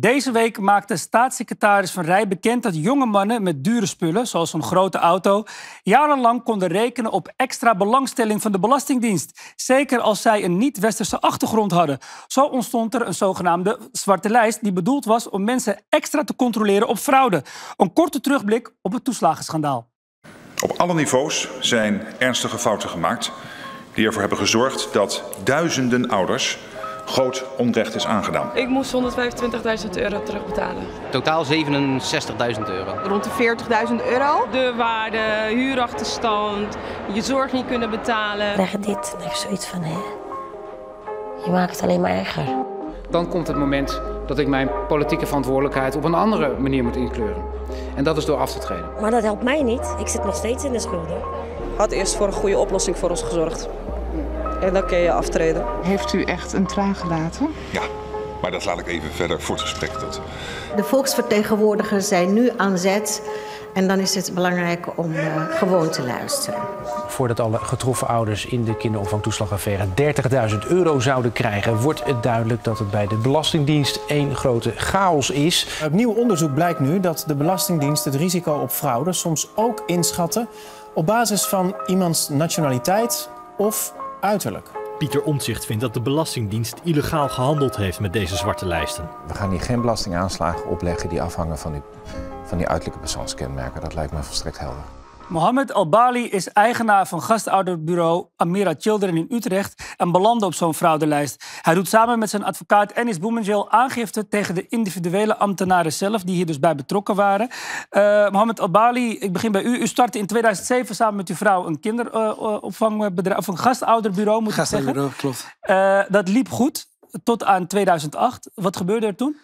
Deze week maakte staatssecretaris Van Rij bekend dat jonge mannen met dure spullen, zoals een grote auto, jarenlang konden rekenen op extra belangstelling van de Belastingdienst. Zeker als zij een niet-westerse achtergrond hadden. Zo ontstond er een zogenaamde zwarte lijst die bedoeld was om mensen extra te controleren op fraude. Een korte terugblik op het toeslagenschandaal. Op alle niveaus zijn ernstige fouten gemaakt die ervoor hebben gezorgd dat duizenden ouders groot onrecht is aangedaan. Ik moest 125.000 euro terugbetalen. Totaal 67.000 euro. Rond de 40.000 euro. De waarde, huurachterstand, je zorg niet kunnen betalen. Leg dit, leg zoiets van hè. Je maakt het alleen maar erger. Dan komt het moment dat ik mijn politieke verantwoordelijkheid op een andere manier moet inkleuren. En dat is door af te treden. Maar dat helpt mij niet. Ik zit nog steeds in de schulden. Had eerst voor een goede oplossing voor ons gezorgd. En dan kun je aftreden. Heeft u echt een traan gelaten? Ja, maar dat laat ik even verder voor het gesprek De volksvertegenwoordigers zijn nu aan zet. En dan is het belangrijk om eh, gewoon te luisteren. Voordat alle getroffen ouders in de kinderopvangtoeslagaffaire 30.000 euro zouden krijgen, wordt het duidelijk dat het bij de Belastingdienst één grote chaos is. Uit nieuw onderzoek blijkt nu dat de Belastingdienst het risico op fraude soms ook inschatten op basis van iemands nationaliteit of uiterlijk. Pieter Omtzigt vindt dat de Belastingdienst illegaal gehandeld heeft met deze zwarte lijsten. We gaan hier geen belastingaanslagen opleggen die afhangen van die, van die uiterlijke persoonskenmerken. Dat lijkt me volstrekt helder. Mohammed Al-Bali is eigenaar van gastouderbureau Amira Children in Utrecht en belandde op zo'n fraudelijst. Hij doet samen met zijn advocaat Ennis Boemengel aangifte tegen de individuele ambtenaren zelf, die hier dus bij betrokken waren. Uh, Mohammed Al-Bali, ik begin bij u. U startte in 2007 samen met uw vrouw een kinderopvangbedrijf, of een gastouderbureau moet ik zeggen. Gastouderbureau, klopt. Eh, dat liep goed tot aan 2008. Wat gebeurde er toen?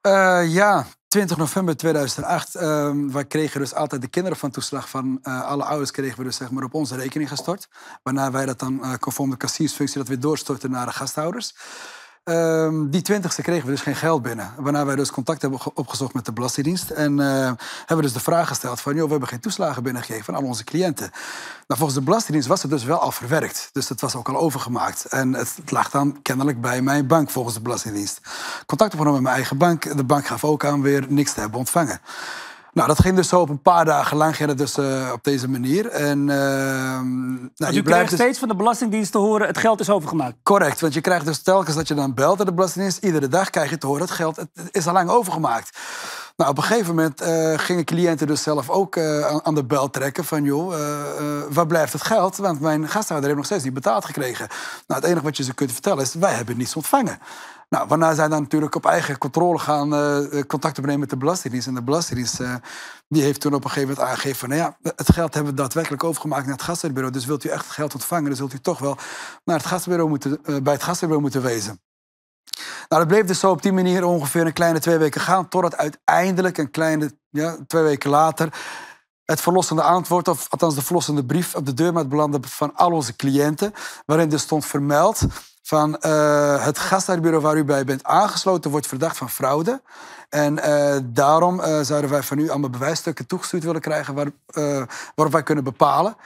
Eh, ja, 20 november 2008, ehm, we wij kregen dus altijd de kinderen van toeslag van eh, alle ouders kregen we dus zeg maar op onze rekening gestort. Waarna wij dat dan uh, conform de kassiersfunctie dat weer doorstorten naar de gasthouders. Um, die ste kregen we dus geen geld binnen. Waarna wij dus contact hebben opgezocht met de Belastingdienst. En uh, hebben dus de vraag gesteld van... joh, we hebben geen toeslagen binnengegeven van al onze cliënten. Nou, volgens de Belastingdienst was het dus wel al verwerkt. Dus het was ook al overgemaakt. En het lag dan kennelijk bij mijn bank volgens de Belastingdienst contact opgenomen met mijn eigen bank. De bank gaf ook aan weer niks te hebben ontvangen. Nou, dat ging dus zo op een paar dagen lang ging dus eh, op deze manier. En, uh, nou, je, krijgt dus- steeds van de Belastingdienst te horen, het geld is overgemaakt? Correct, want je krijgt dus telkens dat je dan belt naar de Belastingdienst, iedere dag krijg je te horen, het geld is al lang overgemaakt. Nou, op een gegeven moment eh, gingen cliënten dus zelf ook aan de bel trekken van... joh, waar blijft het geld? Want mijn gasthouder heeft nog steeds niet betaald gekregen. Nou, het enige wat je ze kunt vertellen is, wij hebben niets ontvangen. Nou, waarna zij dan natuurlijk op eigen controle gaan uh, contact opnemen met de Belastingdienst. En de Belastingdienst eh, die heeft toen op een gegeven moment aangegeven van... Nou ja, het geld hebben we daadwerkelijk overgemaakt naar het gastenbureau. Dus wilt u echt geld ontvangen, dan zult u toch wel naar het gastenbureau moeten, bij het gastenbureau moeten wezen. Nou, dat bleef dus zo op die manier ongeveer een kleine twee weken gaan... totdat uiteindelijk, een kleine ja, twee weken later... het verlossende antwoord, of althans de verlossende brief... op de deurmaat belandde van al onze cliënten... waarin dus stond vermeld van eh, het gastheerbureau waar u bij bent aangesloten wordt verdacht van fraude. En eh, daarom eh, zouden wij van u allemaal bewijsstukken toegestuurd willen krijgen waar, waarop wij kunnen bepalen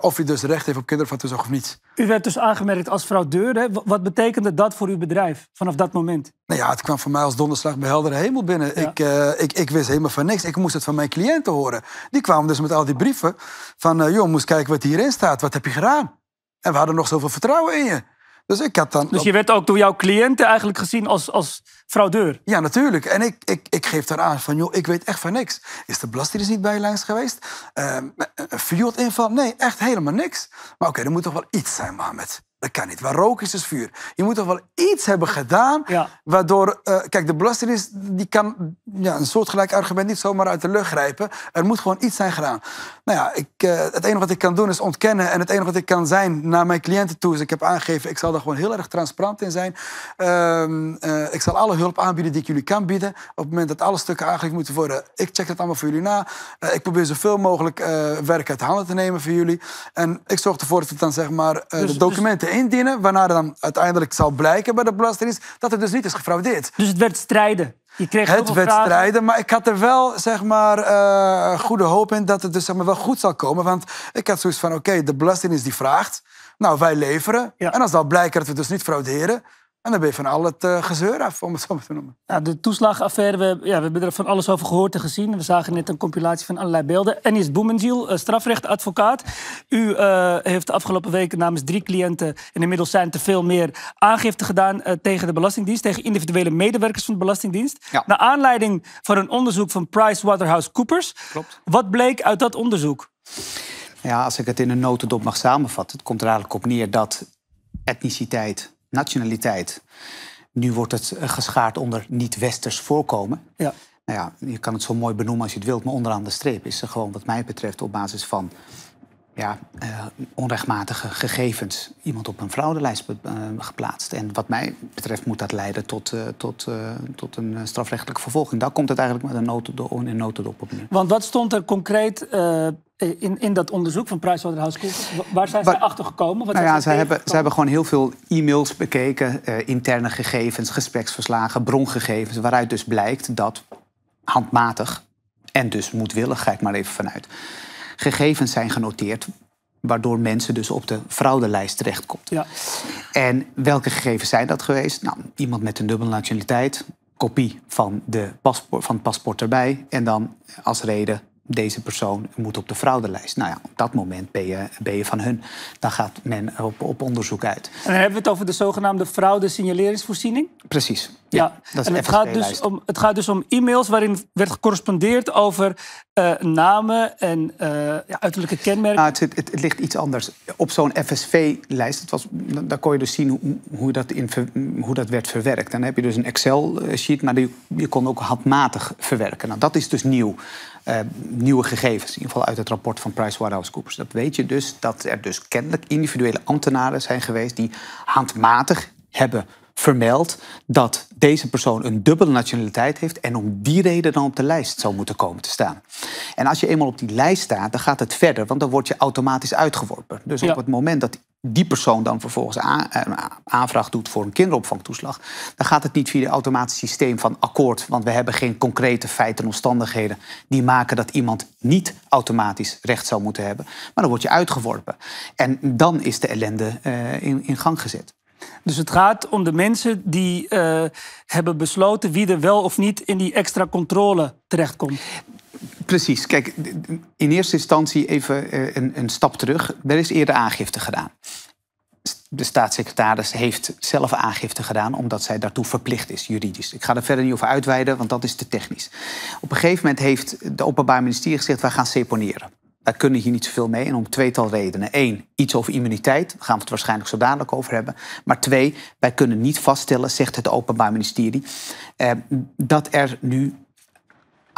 of u dus recht heeft op kinderfatsoenzorg of niet. U werd dus aangemerkt als fraudeur. Hè? Wat betekende dat voor uw bedrijf vanaf dat moment? Nou ja, het kwam voor mij als donderslag bij heldere hemel binnen. Ik, ik, ik wist helemaal van niks. Ik moest het van mijn cliënten horen. Die kwamen dus met al die brieven van, joh, moest kijken wat hierin staat. Wat heb je gedaan? En we hadden nog zoveel vertrouwen in je. Dus ik had dan... Dus je werd ook door jouw cliënten eigenlijk gezien als, als fraudeur? Ja, natuurlijk. En ik, ik, ik geef daar aan van, joh, ik weet echt van niks. Is de belastingdienst niet bij je langs geweest? Uh, inval? Nee, echt helemaal niks. Maar oké, er moet toch wel iets zijn, Mohammed. Dat kan niet, Waar rook is dus vuur. Je moet toch wel iets hebben gedaan waardoor... Eh, kijk, de belastingdienst die kan ja, een soortgelijk argument niet zomaar uit de lucht grijpen. Er moet gewoon iets zijn gedaan. Nou ja, ik, eh, het enige wat ik kan doen is ontkennen. En het enige wat ik kan zijn naar mijn cliënten toe is... ik heb aangegeven, ik zal daar gewoon heel erg transparant in zijn. Ehm, eh, ik zal alle hulp aanbieden die ik jullie kan bieden. Op het moment dat alle stukken aangelicht moeten worden... ik check dat allemaal voor jullie na. ik probeer zoveel mogelijk werk uit handen te nemen voor jullie. En ik zorg ervoor dat het dan zeg maar dus- de dus- documenten... Waarnaar waarna dan uiteindelijk zal blijken bij de belasting dat het dus niet is gefraudeerd. Dus het werd strijden. Je kreeg het werd strijden, maar ik had er wel zeg maar, eh, goede hoop in dat het dus, zeg maar, wel goed zal komen. Want ik had zoiets van, oké, de belastingdienst die vraagt. Nou, wij leveren. Ja. En dan blijkt dat we dus niet frauderen. En dan ben je van al het eh, gezeur af, om het zo maar te noemen. de toeslagaffaire, we, ja, we hebben er van alles over gehoord en gezien. We zagen net een compilatie van allerlei beelden. En is Boemenziel, eh, strafrechtadvocaat. U eh, heeft de afgelopen weken namens drie cliënten... en inmiddels zijn er veel meer aangifte gedaan tegen de Belastingdienst... tegen individuele medewerkers van de Belastingdienst. Naar aanleiding van een onderzoek van PricewaterhouseCoopers. Klopt. Wat bleek uit dat onderzoek? Ja, als ik het in een notendop mag samenvatten... het komt er eigenlijk op neer dat etniciteit nationaliteit. Nu wordt het eh, geschaard onder niet-westers voorkomen. Ja. Nou ja, je kan het zo mooi benoemen als je het wilt, maar onderaan de streep is er gewoon, wat mij betreft, op basis van ja, eh, onrechtmatige gegevens iemand op een fraudenlijst eh, geplaatst. En wat mij betreft moet dat leiden tot, eh, tot, tot een strafrechtelijke vervolging. Daar komt het eigenlijk met een notendop, op neer. Want wat stond er concreet in, in dat onderzoek van PricewaterhouseCoopers? Waar zijn ze achter gekomen? nou ja, ze hebben, ze hebben gewoon heel veel e-mails bekeken, interne gegevens, gespreksverslagen, brongegevens, waaruit dus blijkt dat handmatig en dus moedwillig, ga ik maar even vanuit gegevens zijn genoteerd. Waardoor mensen dus op de fraudelijst terechtkomt. Ja. En welke gegevens zijn dat geweest? Nou, iemand met een dubbele nationaliteit, kopie van, de paspoort, van het paspoort erbij. En dan eh, als reden deze persoon moet op de fraudelijst. Nou ja, op dat moment ben je, van hun. Dan gaat men op, op onderzoek uit. En dan hebben we het over de zogenaamde fraude-signaleringsvoorziening? Precies. Ja, Dat is en het gaat, dus om, het gaat dus om e-mails waarin werd gecorrespondeerd over eh, namen en eh, ja, uiterlijke kenmerken. Nou, het, het, het, ligt iets anders. Op zo'n FSV-lijst, daar kon je dus zien hoe, hoe dat in, hoe dat werd verwerkt. Dan heb je dus een Excel-sheet, maar die, je kon ook handmatig verwerken. Nou, dat is dus nieuw. Eh, nieuwe gegevens. In ieder geval uit het rapport van PricewaterhouseCoopers. Dat weet je dus dat er dus kennelijk individuele ambtenaren zijn geweest die handmatig hebben vermeld dat deze persoon een dubbele nationaliteit heeft en om die reden dan op de lijst zou moeten komen te staan. En als je eenmaal op die lijst staat, dan gaat het verder, want dan word je automatisch uitgeworpen. Dus op het moment dat die persoon dan vervolgens eh, aanvraag doet voor een kinderopvangtoeslag, dan gaat het niet via het automatisch systeem van akkoord, want we hebben geen concrete feiten en omstandigheden die maken dat iemand niet automatisch recht zou moeten hebben. Maar dan word je uitgeworpen. En dan is de ellende eh, in, gang gezet. Dus het gaat om de mensen die eh, hebben besloten wie er wel of niet in die extra controle terechtkomt. Precies. Kijk, in eerste instantie even eh, een, een stap terug. Er is eerder aangifte gedaan. De staatssecretaris heeft zelf aangifte gedaan omdat zij daartoe verplicht is, juridisch. Ik ga er verder niet over uitweiden, want dat is te technisch. Op een gegeven moment heeft de Openbaar Ministerie gezegd: wij gaan seponeren. Wij kunnen hier niet zoveel mee en om tweetal redenen. Eén, iets over immuniteit, daar gaan we het waarschijnlijk zo dadelijk over hebben. Maar twee, wij kunnen niet vaststellen, zegt het Openbaar Ministerie, eh, dat er nu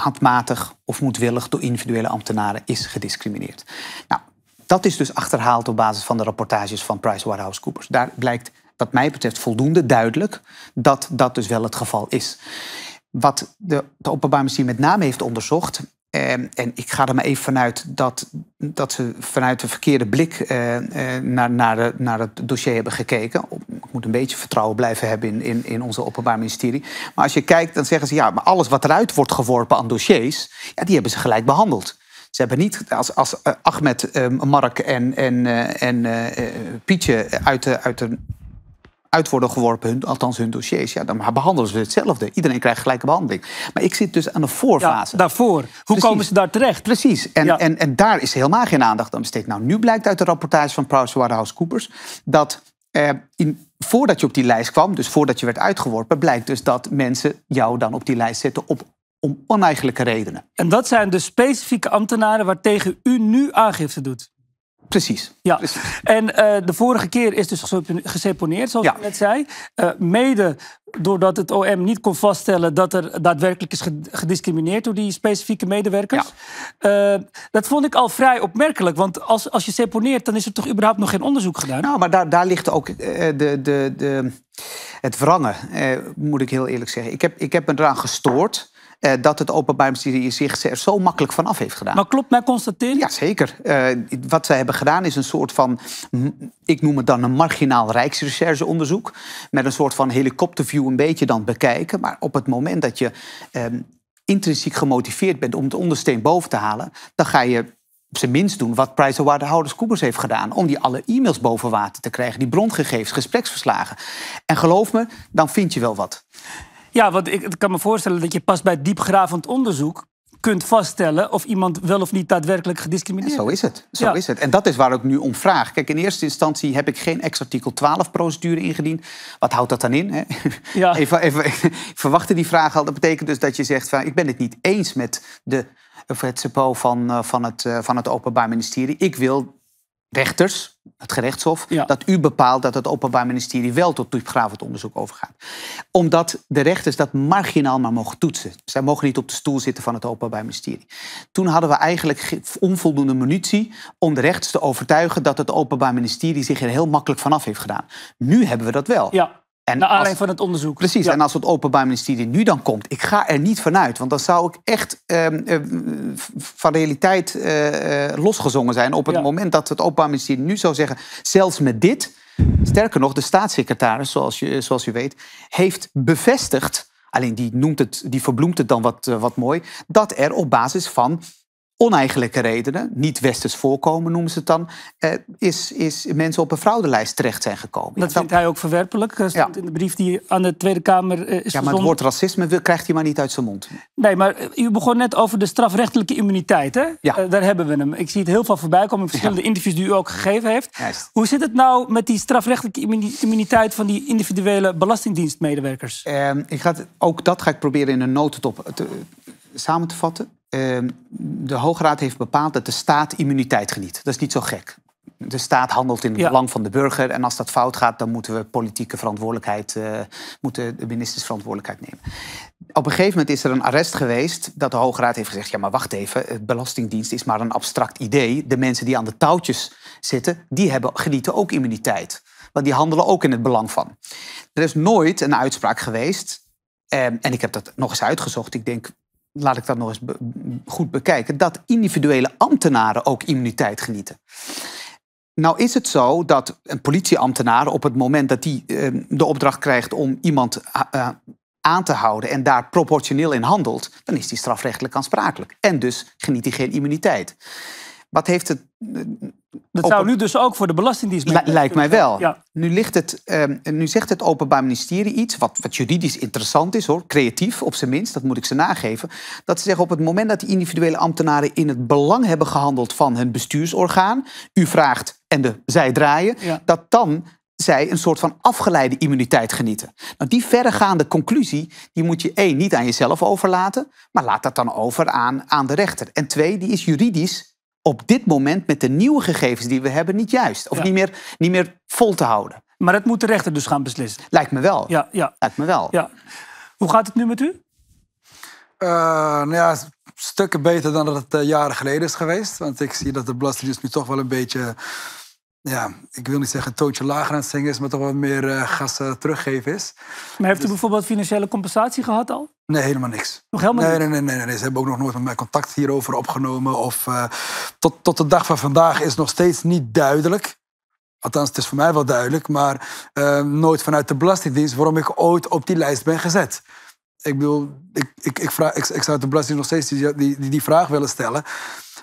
handmatig of moedwillig door individuele ambtenaren is gediscrimineerd. Nou, dat is dus achterhaald op basis van de rapportages van PricewaterhouseCoopers. Daar blijkt, wat mij betreft, voldoende duidelijk dat dat dus wel het geval is. Wat de, de Openbaar Ministerie met name heeft onderzocht. Eh, en ik ga er maar even vanuit dat, dat ze vanuit de verkeerde blik eh, eh, naar, naar, de, naar het dossier hebben gekeken moet een beetje vertrouwen blijven hebben in, in, in onze openbaar ministerie. Maar als je kijkt, dan zeggen ze ja, maar alles wat eruit wordt geworpen aan dossiers, ja, die hebben ze gelijk behandeld. Ze hebben niet, als, als eh, Ahmed, ehm, Mark en, en, eh, en eh, Pietje uit, de, uit, de, uit worden geworpen, hun, althans hun dossiers, ja, dan behandelen ze hetzelfde. Iedereen krijgt gelijke behandeling. Maar ik zit dus aan de voorfase. daarvoor. Hoe komen ze daar terecht? Precies. En, en, en daar is helemaal geen aandacht aan besteed. Nou, nu blijkt uit de rapportage van Coopers dat eh, in, voordat je op die lijst kwam, dus voordat je werd uitgeworpen, blijkt dus dat mensen jou dan op die lijst zetten op, om oneigenlijke redenen. En dat zijn de specifieke ambtenaren waartegen u nu aangifte doet? Precies. Ja. En eh, de vorige keer is dus geseponeerd, zoals ja. ik net zei. Eh, mede doordat het OM niet kon vaststellen dat er daadwerkelijk is gediscrimineerd door die specifieke medewerkers. Eh, dat vond ik al vrij opmerkelijk, want als, als je seponeert, dan is er toch überhaupt nog geen onderzoek gedaan? Nou, maar daar, daar ligt ook de, de, de, het wrangen, moet ik heel eerlijk zeggen. Ik heb, ik heb me eraan gestoord. Eh, dat het Openbaar Ministerie zich er zo makkelijk vanaf heeft gedaan. Maar klopt mijn constatering? Ja, zeker. Eh, wat zij hebben gedaan is een soort van, ik noem het dan een marginaal rijksrechercheonderzoek. Met een soort van helikopterview een beetje dan bekijken. Maar op het moment dat je ehm, intrinsiek gemotiveerd bent om het ondersteen boven te halen, dan ga je op zijn minst doen wat PricewaterhouseCoopers heeft gedaan... om die alle e-mails boven water te krijgen, die brongegevens, gespreksverslagen. En geloof me, dan vind je wel wat. Ja, want ik, kan me voorstellen dat je pas bij diepgravend onderzoek kunt vaststellen of iemand wel of niet daadwerkelijk gediscrimineerd is. Zo is het. Zo is het. En dat is waar ik nu om vraag. Kijk, in eerste instantie heb ik geen ex-artikel 12-procedure ingediend. Wat houdt dat dan in? Hè? Even, even, ik verwachtte die vraag al. Dat betekent dus dat je zegt, van, ik ben het niet eens met de, of het CEPO van, eh, van, het, eh, van het Openbaar Ministerie. Ik wil rechters, het gerechtshof, dat u bepaalt dat het Openbaar Ministerie wel tot diepgravend onderzoek overgaat. Omdat de rechters dat marginaal maar mogen toetsen. Zij mogen niet op de stoel zitten van het Openbaar Ministerie. Toen hadden we eigenlijk onvoldoende munitie om de rechters te overtuigen dat het Openbaar Ministerie zich er heel makkelijk vanaf heeft gedaan. Nu hebben we dat wel. Ja. En nou, alleen van het onderzoek. Precies, en als het Openbaar Ministerie nu dan komt, ik ga er niet vanuit. Want dan zou ik echt ehm, eh, van realiteit eh, eh, losgezongen zijn op het moment dat het Openbaar Ministerie nu zou zeggen, zelfs met dit. Sterker nog, de staatssecretaris, zoals je, zoals u weet, heeft bevestigd, alleen die, noemt het, die verbloemt het dan wat, eh, wat mooi, dat er op basis van oneigenlijke redenen, niet westers voorkomen noemen ze het dan, eh, is, is mensen op een fraudelijst terecht zijn gekomen. Dat vindt hij ook verwerpelijk, ja. in de brief die aan de Tweede Kamer eh, is Ja, maar het woord racisme krijgt hij maar niet uit zijn mond. Nee, maar eh, u begon net over de strafrechtelijke immuniteit, hè? Ja. Eh, daar hebben we hem. Ik zie het heel veel voorbij komen in verschillende interviews die u ook gegeven heeft. Hoe zit het nou met die strafrechtelijke immuniteit van die individuele belastingdienstmedewerkers? Ehm, ik ga ook dat ga ik proberen in een notendop samen te vatten. Ehm, de Hoge Raad heeft bepaald dat de staat immuniteit geniet. Dat is niet zo gek. De staat handelt in het belang van de burger. En als dat fout gaat, dan moeten we politieke verantwoordelijkheid, uh, moeten de ministers verantwoordelijkheid nemen. Op een gegeven moment is er een arrest geweest dat de Hoge Raad heeft gezegd: ja, maar wacht even, eh, Belastingdienst is maar een abstract idee. De mensen die aan de touwtjes zitten, die hebben, genieten ook immuniteit. Want die handelen ook in het belang van. Er is nooit een uitspraak geweest. Ehm, en ik heb dat nog eens uitgezocht. Ik denk laat ik dat nog eens goed bekijken, dat individuele ambtenaren ook immuniteit genieten. Nou is het zo dat een politieambtenaar op het moment dat hij ehm, de opdracht krijgt om iemand eh, eh, aan te houden en daar proportioneel in handelt, dan is die strafrechtelijk aansprakelijk. En dus geniet hij geen immuniteit. Wat heeft het. Eh, dat zou nu dus ook voor de Belastingdienst. lijkt mij wel. Nu, ligt het, ehm, nu zegt het Openbaar Ministerie iets, wat, wat juridisch interessant is hoor, creatief op zijn minst, dat moet ik ze nageven. Dat ze zeggen op het moment dat die individuele ambtenaren in het belang hebben gehandeld van hun bestuursorgaan, u vraagt en de, zij draaien, dat dan zij een soort van afgeleide immuniteit genieten. Nou, die verregaande conclusie, die moet je één, niet aan jezelf overlaten, maar laat dat dan over aan, aan de rechter. En twee, die is juridisch op dit moment met de nieuwe gegevens die we hebben niet juist. Of niet, meer, niet meer vol te houden. Maar dat moet de rechter dus gaan beslissen. Lijkt me wel. Ja, ja. Lijkt me wel. Ja. Hoe gaat het nu met u? Eh, nou ja, stukken beter dan dat het eh, jaren geleden is geweest. Want ik zie dat de Belastingdienst nu toch wel een beetje ja, ik wil niet zeggen tootje lager aan het zingen is, maar toch wat meer eh, gas eh, teruggeven is. Maar heeft u dus- bijvoorbeeld financiële compensatie gehad al? Nee, helemaal niks. Nog helemaal nee, niks? Nee, nee, nee, nee, Ze hebben ook nog nooit met mij contact hierover opgenomen. Of, eh, tot, tot de dag van vandaag is nog steeds niet duidelijk. Althans, het is voor mij wel duidelijk, maar nooit vanuit de Belastingdienst waarom ik ooit op die lijst ben gezet. Ik bedoel, ik, ik, ik, vraag, ik, zou de belasting nog steeds die, die, die vraag willen stellen.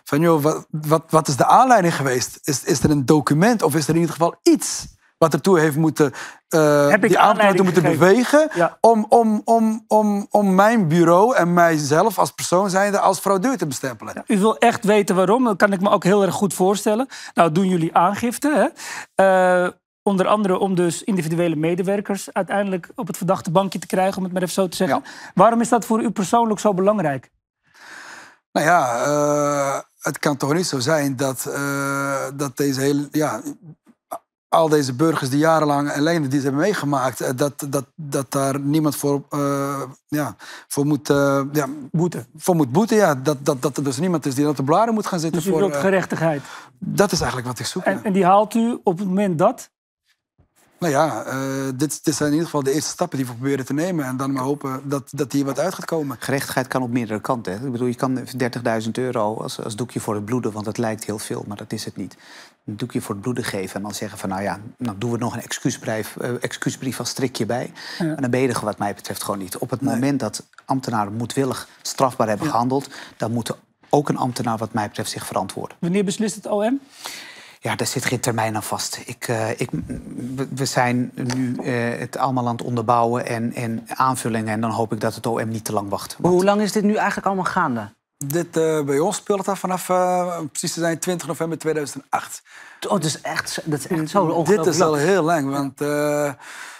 Van joh, wat, wat, wat is de aanleiding geweest? Is, is er een document of is er in ieder geval iets wat ertoe heeft moeten, eh, Heb ik die aanleiding moeten bewegen om, om, om, om, om mijn bureau en mijzelf als persoon zijnde als fraudeur te bestempelen. u wil echt weten waarom, dat kan ik me ook heel erg goed voorstellen. Nou, doen jullie aangifte, hè? Uh, Onder andere om dus individuele medewerkers uiteindelijk op het verdachte bankje te krijgen, om het maar even zo te zeggen. Waarom is dat voor u persoonlijk zo belangrijk? Nou ja, eh, het kan toch niet zo zijn dat, eh, dat deze hele. Ja, al deze burgers die jarenlang ellende die ze hebben meegemaakt, eh, dat, dat, dat daar niemand voor, ja, voor moet ja, boeten. Voor moet boeten ja. dat, dat, dat er dus niemand is die op de blaren moet gaan zitten. Dus u voor, gerechtigheid? dat is eigenlijk wat ik zoek. en die haalt u op het moment dat? Nou ja, eh, dit, dit, zijn in ieder geval de eerste stappen die we proberen te nemen. En dan maar hopen dat, dat hier wat uit gaat komen. Gerechtigheid kan op meerdere kanten. Hè? Ik bedoel, je kan 30.000 euro als, als doekje voor het bloeden, want dat lijkt heel veel, maar dat is het niet. Een doekje voor het bloeden geven en dan zeggen van nou ja, nou doen we nog een excuusbrief, eh, excuusbrief als strikje bij. En dan ben je wat mij betreft gewoon niet. Op het moment dat ambtenaren moedwillig strafbaar hebben gehandeld, dan moet ook een ambtenaar wat mij betreft zich verantwoorden. Wanneer beslist het OM? Ja, daar zit geen termijn aan vast. Ik, eh, ik, we zijn nu eh, het allemaal aan het onderbouwen en, en aanvullingen. En dan hoop ik dat het OM niet te lang wacht. Hoe lang is dit nu eigenlijk allemaal gaande? Dit, eh, bij ons speelt dat vanaf, precies te zijn, 20 november 2008. Oh, dat is echt, dat is echt zo ongelooflijk. Dit is al heel lang, want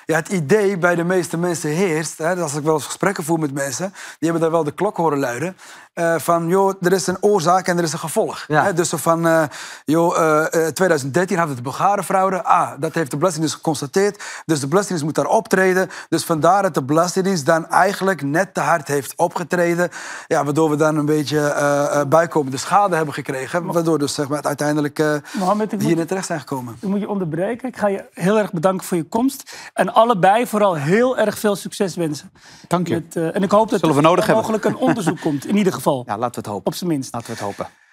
ja, het idee bij de meeste mensen heerst... Hè, als ik wel eens gesprekken voer met mensen... die hebben daar wel de klok horen luiden. Eh, van, joh, er is een oorzaak en er is een gevolg. Ja. dus van, eh, joh, uh, eh, 2013 hadden we de Bulgarenfraude. Ah, dat heeft de Belastingdienst geconstateerd. Dus de Belastingdienst moet daar optreden. Dus vandaar dat de Belastingdienst dan eigenlijk net te hard heeft opgetreden. Ja, waardoor we dan een beetje bijkomende schade hebben gekregen. Waardoor dus zeg maar, uiteindelijk Mohammed, hier in terecht zijn gekomen. Ik moet je onderbreken. Ik ga je heel erg bedanken voor je komst. En allebei vooral heel erg veel succes wensen. Dank je. en ik hoop dat er mogelijk een onderzoek komt. In ieder geval. Ja, laten we het hopen. Op zijn minst. Laten we het hopen.